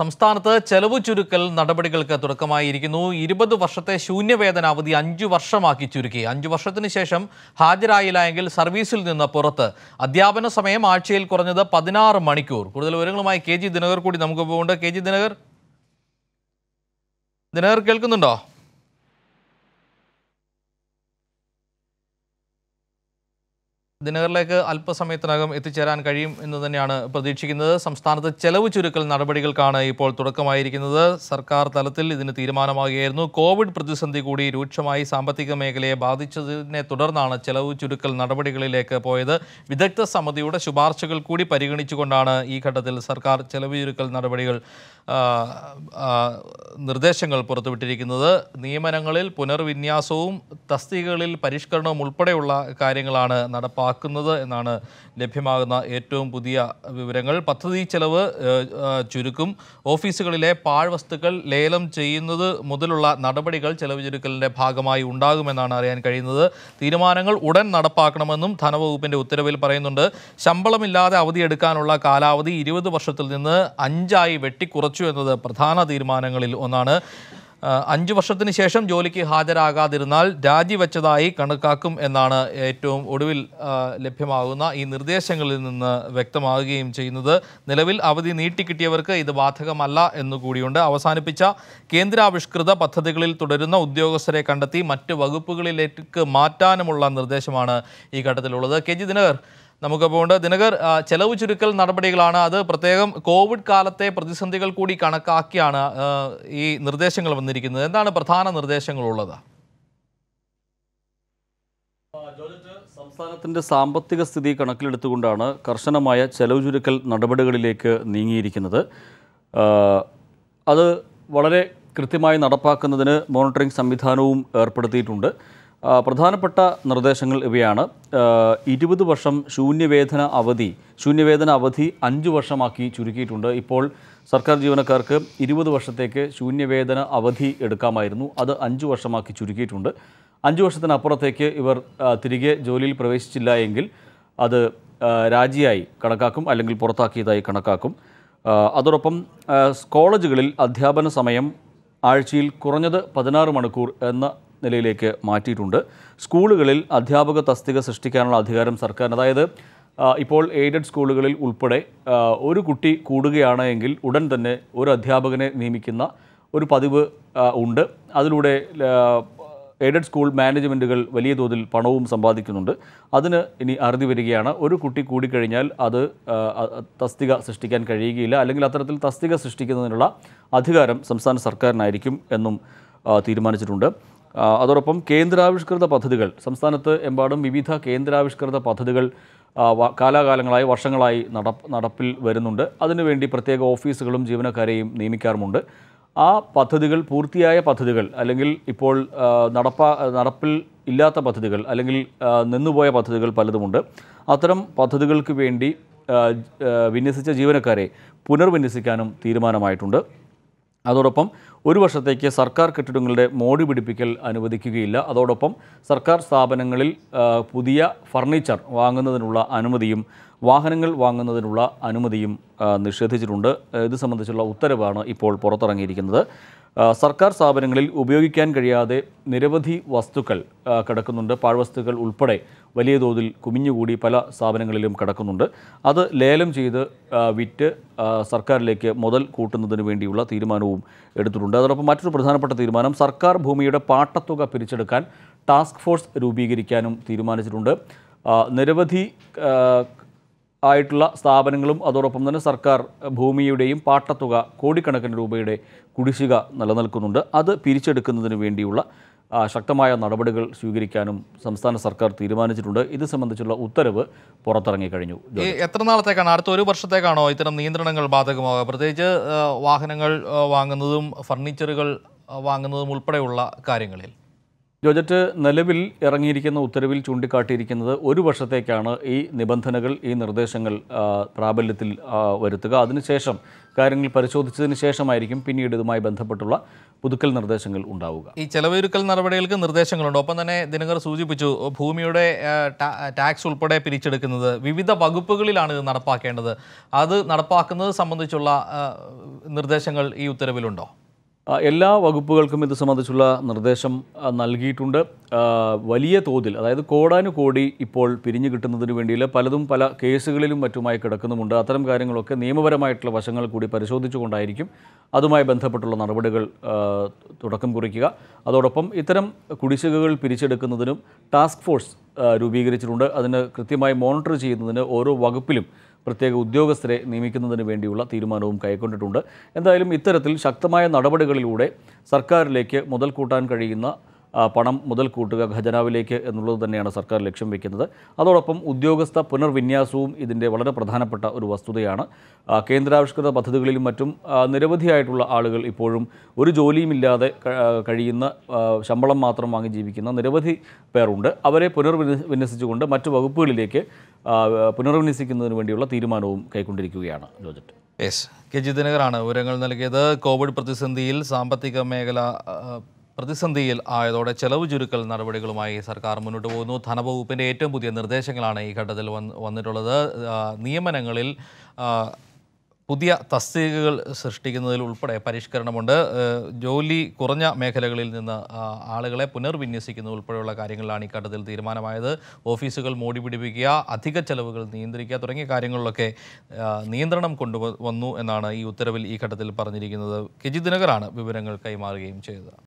സംസ്ഥാനത്ത് ചെലവ് ചുരുക്കൽ നടപടികൾക്ക് തുടക്കമായിരിക്കുന്നു ഇരുപത് വർഷത്തെ ശൂന്യവേതന അവധി അഞ്ചു വർഷമാക്കി ചുരുക്കി അഞ്ചു വർഷത്തിന് ശേഷം ഹാജരായില്ല എങ്കിൽ സർവീസിൽ നിന്ന് പുറത്ത് അധ്യാപന സമയം ആഴ്ചയിൽ കുറഞ്ഞത് പതിനാറ് മണിക്കൂർ കൂടുതൽ വിവരങ്ങളുമായി കെ ജി ദിനകർ കൂടി നമുക്ക് പോകുന്നുണ്ട് കെ ജി ദിനകർ ദിനകർ കേൾക്കുന്നുണ്ടോ ദിനകറിലേക്ക് അല്പസമയത്തിനകം എത്തിച്ചേരാൻ കഴിയും എന്ന് തന്നെയാണ് പ്രതീക്ഷിക്കുന്നത് സംസ്ഥാനത്ത് ചെലവ് ചുരുക്കൽ നടപടികൾക്കാണ് ഇപ്പോൾ തുടക്കമായിരിക്കുന്നത് സർക്കാർ തലത്തിൽ ഇതിന് തീരുമാനമാകുകയായിരുന്നു കോവിഡ് പ്രതിസന്ധി കൂടി രൂക്ഷമായി സാമ്പത്തിക മേഖലയെ ബാധിച്ചതിനെ തുടർന്നാണ് ചെലവ് ചുരുക്കൽ നടപടികളിലേക്ക് പോയത് വിദഗ്ധ സമിതിയുടെ ശുപാർശകൾ കൂടി പരിഗണിച്ചുകൊണ്ടാണ് ഈ ഘട്ടത്തിൽ സർക്കാർ ചെലവ് ചുരുക്കൽ നടപടികൾ നിർദ്ദേശങ്ങൾ പുറത്തുവിട്ടിരിക്കുന്നത് നിയമനങ്ങളിൽ പുനർവിന്യാസവും തസ്തികകളിൽ പരിഷ്കരണവും ഉൾപ്പെടെയുള്ള കാര്യങ്ങളാണ് നടപ്പാക്കുന്നത് ആക്കുന്നത് എന്നാണ് ലഭ്യമാകുന്ന ഏറ്റവും പുതിയ വിവരങ്ങൾ പദ്ധതി ചെലവ് ചുരുക്കും ഓഫീസുകളിലെ പാഴ്വസ്തുക്കൾ ലേലം ചെയ്യുന്നത് മുതലുള്ള നടപടികൾ ചെലവ് ചുരുക്കലിൻ്റെ ഭാഗമായി ഉണ്ടാകുമെന്നാണ് അറിയാൻ കഴിയുന്നത് തീരുമാനങ്ങൾ ഉടൻ നടപ്പാക്കണമെന്നും ധനവകുപ്പിൻ്റെ ഉത്തരവിൽ പറയുന്നുണ്ട് ശമ്പളമില്ലാതെ അവധിയെടുക്കാനുള്ള കാലാവധി ഇരുപത് വർഷത്തിൽ നിന്ന് അഞ്ചായി വെട്ടിക്കുറച്ചു എന്നത് പ്രധാന തീരുമാനങ്ങളിൽ ഒന്നാണ് അഞ്ച് വർഷത്തിന് ശേഷം ജോലിക്ക് ഹാജരാകാതിരുന്നാൽ രാജിവെച്ചതായി കണക്കാക്കും എന്നാണ് ഏറ്റവും ഒടുവിൽ ലഭ്യമാകുന്ന ഈ നിർദ്ദേശങ്ങളിൽ നിന്ന് വ്യക്തമാകുകയും ചെയ്യുന്നത് നിലവിൽ അവധി നീട്ടിക്കിട്ടിയവർക്ക് ഇത് ബാധകമല്ല എന്നുകൂടിയുണ്ട് അവസാനിപ്പിച്ച കേന്ദ്രാവിഷ്കൃത പദ്ധതികളിൽ തുടരുന്ന ഉദ്യോഗസ്ഥരെ കണ്ടെത്തി മറ്റ് വകുപ്പുകളിലേക്ക് മാറ്റാനുമുള്ള നിർദ്ദേശമാണ് ഈ ഘട്ടത്തിലുള്ളത് കെ ജി ദിനകർ നമുക്ക് പോകേണ്ട ദിനകർ ചെലവ് ചുരുക്കൽ നടപടികളാണ് അത് പ്രത്യേകം കോവിഡ് കാലത്തെ പ്രതിസന്ധികൾ കൂടി കണക്കാക്കിയാണ് ഈ നിർദ്ദേശങ്ങൾ വന്നിരിക്കുന്നത് എന്താണ് പ്രധാന നിർദ്ദേശങ്ങളുള്ളത് സംസ്ഥാനത്തിൻ്റെ സാമ്പത്തിക സ്ഥിതി കണക്കിലെടുത്തുകൊണ്ടാണ് കർശനമായ ചെലവ് ചുരുക്കൽ നടപടികളിലേക്ക് നീങ്ങിയിരിക്കുന്നത് അത് വളരെ കൃത്യമായി നടപ്പാക്കുന്നതിന് മോണിറ്ററിംഗ് സംവിധാനവും ഏർപ്പെടുത്തിയിട്ടുണ്ട് പ്രധാനപ്പെട്ട നിർദ്ദേശങ്ങൾ ഇവയാണ് ഇരുപത് വർഷം ശൂന്യവേതന അവധി ശൂന്യവേതന അവധി അഞ്ച് വർഷമാക്കി ചുരുക്കിയിട്ടുണ്ട് ഇപ്പോൾ സർക്കാർ ജീവനക്കാർക്ക് ഇരുപത് വർഷത്തേക്ക് ശൂന്യവേതന അവധി എടുക്കാമായിരുന്നു അത് അഞ്ച് വർഷമാക്കി ചുരുക്കിയിട്ടുണ്ട് അഞ്ച് വർഷത്തിനപ്പുറത്തേക്ക് ഇവർ തിരികെ ജോലിയിൽ പ്രവേശിച്ചില്ല എങ്കിൽ അത് രാജിയായി കണക്കാക്കും അല്ലെങ്കിൽ പുറത്താക്കിയതായി കണക്കാക്കും അതോടൊപ്പം കോളേജുകളിൽ അധ്യാപന സമയം ആഴ്ചയിൽ കുറഞ്ഞത് പതിനാറ് മണിക്കൂർ എന്ന നിലയിലേക്ക് മാറ്റിയിട്ടുണ്ട് സ്കൂളുകളിൽ അധ്യാപക തസ്തിക സൃഷ്ടിക്കാനുള്ള അധികാരം സർക്കാരിന് അതായത് ഇപ്പോൾ എയ്ഡഡ് സ്കൂളുകളിൽ ഉൾപ്പെടെ ഒരു കുട്ടി കൂടുകയാണ് എങ്കിൽ ഉടൻ തന്നെ ഒരു അധ്യാപകനെ നിയമിക്കുന്ന ഒരു പതിവ് ഉണ്ട് അതിലൂടെ എയ്ഡഡ് സ്കൂൾ മാനേജ്മെൻറ്റുകൾ വലിയ തോതിൽ പണവും സമ്പാദിക്കുന്നുണ്ട് അതിന് ഇനി അറുതി വരികയാണ് ഒരു കുട്ടി കൂടിക്കഴിഞ്ഞാൽ അത് തസ്തിക സൃഷ്ടിക്കാൻ കഴിയുകയില്ല അല്ലെങ്കിൽ അത്തരത്തിൽ തസ്തിക സൃഷ്ടിക്കുന്നതിനുള്ള അധികാരം സംസ്ഥാന സർക്കാരിനായിരിക്കും എന്നും തീരുമാനിച്ചിട്ടുണ്ട് അതോടൊപ്പം കേന്ദ്രാവിഷ്കൃത പദ്ധതികൾ സംസ്ഥാനത്ത് എമ്പാടും വിവിധ കേന്ദ്രാവിഷ്കൃത പദ്ധതികൾ കാലാകാലങ്ങളായി വർഷങ്ങളായി നടപ്പിൽ വരുന്നുണ്ട് അതിനുവേണ്ടി പ്രത്യേക ഓഫീസുകളും ജീവനക്കാരെയും നിയമിക്കാറുമുണ്ട് ആ പദ്ധതികൾ പൂർത്തിയായ പദ്ധതികൾ അല്ലെങ്കിൽ ഇപ്പോൾ നടപ്പ നടപ്പിൽ ഇല്ലാത്ത പദ്ധതികൾ അല്ലെങ്കിൽ നിന്നുപോയ പദ്ധതികൾ പലതുമുണ്ട് അത്തരം പദ്ധതികൾക്ക് വേണ്ടി വിന്യസിച്ച ജീവനക്കാരെ പുനർവിന്യസിക്കാനും തീരുമാനമായിട്ടുണ്ട് അതോടൊപ്പം ഒരു വർഷത്തേക്ക് സർക്കാർ കെട്ടിടങ്ങളുടെ മോടി പിടിപ്പിക്കൽ അനുവദിക്കുകയില്ല അതോടൊപ്പം സർക്കാർ സ്ഥാപനങ്ങളിൽ പുതിയ ഫർണിച്ചർ വാങ്ങുന്നതിനുള്ള അനുമതിയും വാഹനങ്ങൾ വാങ്ങുന്നതിനുള്ള അനുമതിയും നിഷേധിച്ചിട്ടുണ്ട് ഇത് സംബന്ധിച്ചുള്ള ഉത്തരവാണ് ഇപ്പോൾ പുറത്തിറങ്ങിയിരിക്കുന്നത് സർക്കാർ സ്ഥാപനങ്ങളിൽ ഉപയോഗിക്കാൻ കഴിയാതെ നിരവധി വസ്തുക്കൾ കിടക്കുന്നുണ്ട് പാഴ്വസ്തുക്കൾ ഉൾപ്പെടെ വലിയ തോതിൽ കുമിഞ്ഞുകൂടി പല സ്ഥാപനങ്ങളിലും കിടക്കുന്നുണ്ട് അത് ലേലം ചെയ്ത് വിറ്റ് സർക്കാരിലേക്ക് മുതൽ കൂട്ടുന്നതിന് വേണ്ടിയുള്ള തീരുമാനവും എടുത്തിട്ടുണ്ട് അതോടൊപ്പം മറ്റൊരു പ്രധാനപ്പെട്ട തീരുമാനം സർക്കാർ ഭൂമിയുടെ പാട്ടത്തുക പിരിച്ചെടുക്കാൻ ടാസ്ക് ഫോഴ്സ് രൂപീകരിക്കാനും തീരുമാനിച്ചിട്ടുണ്ട് നിരവധി ആയിട്ടുള്ള സ്ഥാപനങ്ങളും അതോടൊപ്പം തന്നെ സർക്കാർ ഭൂമിയുടെയും പാട്ടത്തുക കോടിക്കണക്കിന് രൂപയുടെ കുടിശ്ശിക നിലനിൽക്കുന്നുണ്ട് അത് പിരിച്ചെടുക്കുന്നതിന് വേണ്ടിയുള്ള ശക്തമായ നടപടികൾ സ്വീകരിക്കാനും സംസ്ഥാന സർക്കാർ തീരുമാനിച്ചിട്ടുണ്ട് ഇത് സംബന്ധിച്ചുള്ള ഉത്തരവ് പുറത്തിറങ്ങിക്കഴിഞ്ഞു എത്ര നാളത്തേക്കാണ് അടുത്ത ഒരു വർഷത്തേക്കാണോ ഇത്തരം നിയന്ത്രണങ്ങൾ ബാധകമാകുക പ്രത്യേകിച്ച് വാഹനങ്ങൾ വാങ്ങുന്നതും ഫർണിച്ചറുകൾ വാങ്ങുന്നതും ഉൾപ്പെടെയുള്ള കാര്യങ്ങളിൽ ജോജറ്റ് നിലവിൽ ഇറങ്ങിയിരിക്കുന്ന ഉത്തരവിൽ ചൂണ്ടിക്കാട്ടിയിരിക്കുന്നത് ഒരു വർഷത്തേക്കാണ് ഈ നിബന്ധനകൾ ഈ നിർദ്ദേശങ്ങൾ പ്രാബല്യത്തിൽ വരുത്തുക അതിനുശേഷം കാര്യങ്ങൾ പരിശോധിച്ചതിന് ശേഷമായിരിക്കും പിന്നീട് ഇതുമായി ബന്ധപ്പെട്ടുള്ള പുതുക്കൽ നിർദ്ദേശങ്ങൾ ഉണ്ടാവുക ഈ ചെലവൊരുക്കൽ നടപടികൾക്ക് നിർദ്ദേശങ്ങളുണ്ട് ഒപ്പം തന്നെ ദിനകർ സൂചിപ്പിച്ചു ഭൂമിയുടെ ടാക്സ് ഉൾപ്പെടെ പിരിച്ചെടുക്കുന്നത് വിവിധ വകുപ്പുകളിലാണ് ഇത് നടപ്പാക്കേണ്ടത് അത് നടപ്പാക്കുന്നത് സംബന്ധിച്ചുള്ള നിർദ്ദേശങ്ങൾ ഈ ഉത്തരവിലുണ്ടോ എല്ലാ വകുപ്പുകൾക്കും ഇത് സംബന്ധിച്ചുള്ള നിർദ്ദേശം നൽകിയിട്ടുണ്ട് വലിയ തോതിൽ അതായത് കോടാനുകോടി ഇപ്പോൾ പിരിഞ്ഞു കിട്ടുന്നതിന് വേണ്ടിയിൽ പലതും പല കേസുകളിലും മറ്റുമായി കിടക്കുന്നുമുണ്ട് അത്തരം കാര്യങ്ങളൊക്കെ നിയമപരമായിട്ടുള്ള വശങ്ങൾ കൂടി പരിശോധിച്ചുകൊണ്ടായിരിക്കും അതുമായി ബന്ധപ്പെട്ടുള്ള നടപടികൾ തുടക്കം കുറിക്കുക അതോടൊപ്പം ഇത്തരം കുടിശ്ശികകൾ പിരിച്ചെടുക്കുന്നതിനും ടാസ്ക് ഫോഴ്സ് രൂപീകരിച്ചിട്ടുണ്ട് അതിന് കൃത്യമായി മോണിറ്റർ ചെയ്യുന്നതിന് ഓരോ വകുപ്പിലും പ്രത്യേക ഉദ്യോഗസ്ഥരെ നിയമിക്കുന്നതിന് വേണ്ടിയുള്ള തീരുമാനവും കൈക്കൊണ്ടിട്ടുണ്ട് എന്തായാലും ഇത്തരത്തിൽ ശക്തമായ നടപടികളിലൂടെ സർക്കാരിലേക്ക് മുതൽ കൂട്ടാൻ കഴിയുന്ന പണം മുതൽ കൂട്ടുക ഖജനാവിലേക്ക് എന്നുള്ളത് തന്നെയാണ് സർക്കാർ ലക്ഷ്യം വയ്ക്കുന്നത് അതോടൊപ്പം ഉദ്യോഗസ്ഥ പുനർവിന്യാസവും ഇതിൻ്റെ വളരെ പ്രധാനപ്പെട്ട ഒരു വസ്തുതയാണ് കേന്ദ്രാവിഷ്കൃത പദ്ധതികളിലും മറ്റും നിരവധിയായിട്ടുള്ള ആളുകൾ ഇപ്പോഴും ഒരു ജോലിയുമില്ലാതെ കഴിയുന്ന ശമ്പളം മാത്രം വാങ്ങി ജീവിക്കുന്ന നിരവധി പേരുണ്ട് അവരെ പുനർവിന്യസിച്ചുകൊണ്ട് മറ്റു വകുപ്പുകളിലേക്ക് പുനർവിന്യസിക്കുന്നതിന് വേണ്ടിയുള്ള തീരുമാനവും കൈക്കൊണ്ടിരിക്കുകയാണ് ജോജറ്റ് എസ് കെ ജി ദിനകറാണ് വിവരങ്ങൾ നൽകിയത് കോവിഡ് പ്രതിസന്ധിയിൽ സാമ്പത്തിക മേഖല പ്രതിസന്ധിയിൽ ആയതോടെ ചെലവ് ചുരുക്കൽ നടപടികളുമായി സർക്കാർ മുന്നോട്ട് പോകുന്നു ധനവകുപ്പിൻ്റെ ഏറ്റവും പുതിയ നിർദ്ദേശങ്ങളാണ് ഈ ഘട്ടത്തിൽ വന്നിട്ടുള്ളത് നിയമനങ്ങളിൽ പുതിയ തസ്തികകൾ സൃഷ്ടിക്കുന്നതിൽ ഉൾപ്പെടെ പരിഷ്കരണമുണ്ട് ജോലി കുറഞ്ഞ മേഖലകളിൽ നിന്ന് ആളുകളെ പുനർവിന്യസിക്കുന്നത് ഉൾപ്പെടെയുള്ള കാര്യങ്ങളിലാണ് ഈ ഘട്ടത്തിൽ തീരുമാനമായത് ഓഫീസുകൾ മോടി പിടിപ്പിക്കുക അധിക ചെലവുകൾ നിയന്ത്രിക്കുക തുടങ്ങിയ കാര്യങ്ങളിലൊക്കെ നിയന്ത്രണം കൊണ്ടുവന്നു എന്നാണ് ഈ ഉത്തരവിൽ ഈ ഘട്ടത്തിൽ പറഞ്ഞിരിക്കുന്നത് കെജി ദിനകറാണ് വിവരങ്ങൾ കൈമാറുകയും ചെയ്തത്